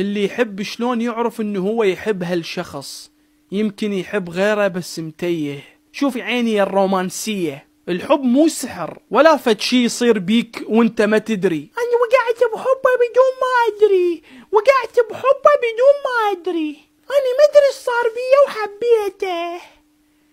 اللي يحب شلون يعرف انه هو يحب هالشخص يمكن يحب غيره بس متيه شوف عيني الرومانسية الحب مو سحر ولا فد شي يصير بيك وانت ما تدري انا وقعت بحبه بدون ما ادري وقعت بحبه بدون ما ادري انا ما ادري ايش صار بيا وحبيته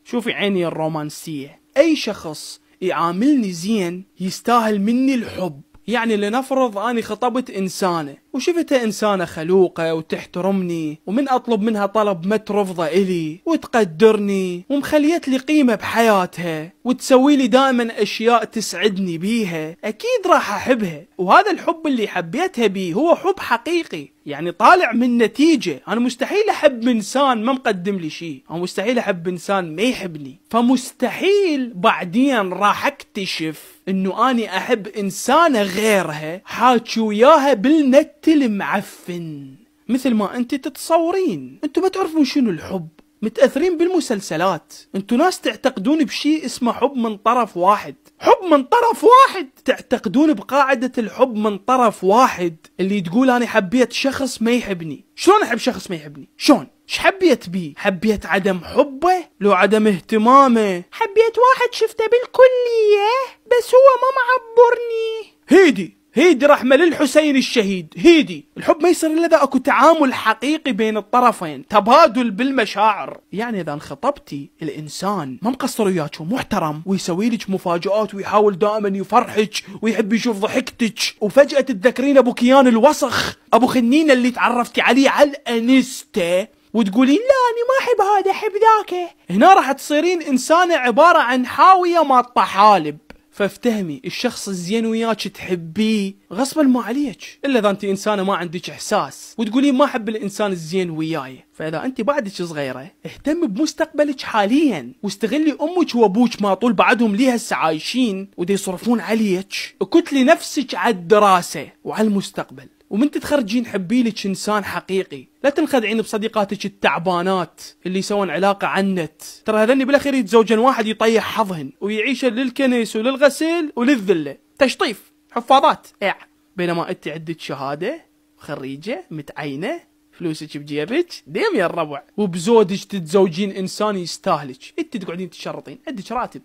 شوفي عيني الرومانسية اي شخص يعاملني زين يستاهل مني الحب يعني لنفرض اني خطبت انسانه وشفتها إنسانة خلوقة وتحترمني ومن أطلب منها طلب ما ترفضه إلي وتقدرني ومخليت لي قيمة بحياتها وتسوي لي دائما أشياء تسعدني بيها أكيد راح أحبها وهذا الحب اللي حبيتها بيه هو حب حقيقي يعني طالع من نتيجة أنا مستحيل أحب إنسان ما مقدم لي شيء انا مستحيل أحب إنسان ما يحبني فمستحيل بعدين راح أكتشف إنه أني أحب إنسانة غيرها حاكي وياها بالنت مستلم معفن مثل ما انت تتصورين انتم ما تعرفون شنو الحب متأثرين بالمسلسلات انتو ناس تعتقدون بشيء اسمه حب من طرف واحد حب من طرف واحد تعتقدون بقاعدة الحب من طرف واحد اللي تقول انا حبيت شخص ما يحبني شلون احب شخص ما يحبني شلون ايش حبيت بيه حبيت عدم حبه لو عدم اهتمامه حبيت واحد شفته بالكلية بس هو ما معبرني هيدي هيدي رحمة للحسين الشهيد هيدي الحب ما يصير إلا إذا أكو تعامل حقيقي بين الطرفين تبادل بالمشاعر يعني إذا انخطبتي الإنسان ما مقصر وياك ومحترم ويسوي لك مفاجآت ويحاول دائما يفرحك ويحب يشوف ضحكتك وفجأة تتذكرين أبو كيان الوسخ أبو خنينة اللي تعرفتي عليه على الأنستا وتقولين لا أنا ما أحب هذا أحب ذاك هنا راح تصيرين إنسانة عبارة عن حاوية ما طحالب فافتهمي الشخص الزين وياك تحبيه غصبا ما عليك الا اذا انت انسانه ما عندك احساس وتقولين ما احب الانسان الزين وياي فاذا انت بعدك صغيره اهتمي بمستقبلك حاليا واستغلي امك وابوك ما طول بعدهم ليها هسه عايشين ودي يصرفون عليك كتلي نفسك على الدراسه وعلى المستقبل ومن تتخرجين حبي لك انسان حقيقي لا تنخدعين بصديقاتك التعبانات اللي يسوون علاقه عنت ترى هذني بالاخير يتزوجن واحد يطيح حظهن ويعيشن للكنس وللغسيل وللذله تشطيف حفاظات إيه. بينما انت عندك شهاده خريجه متعينه فلوسك بجيبك ديم يا الربع وبزودك تتزوجين انسان يستاهلك انت تقعدين تشرطين عندك راتب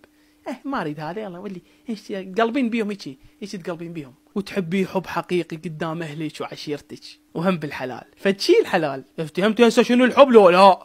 اه ما اريد هذا يلا ولي ايش تقلبين بيهم هيك ايش تقلبين بيهم وتحبي حب حقيقي قدام اهلك وعشيرتك وهم بالحلال فتشي الحلال فهمت هسه شنو الحب لو لا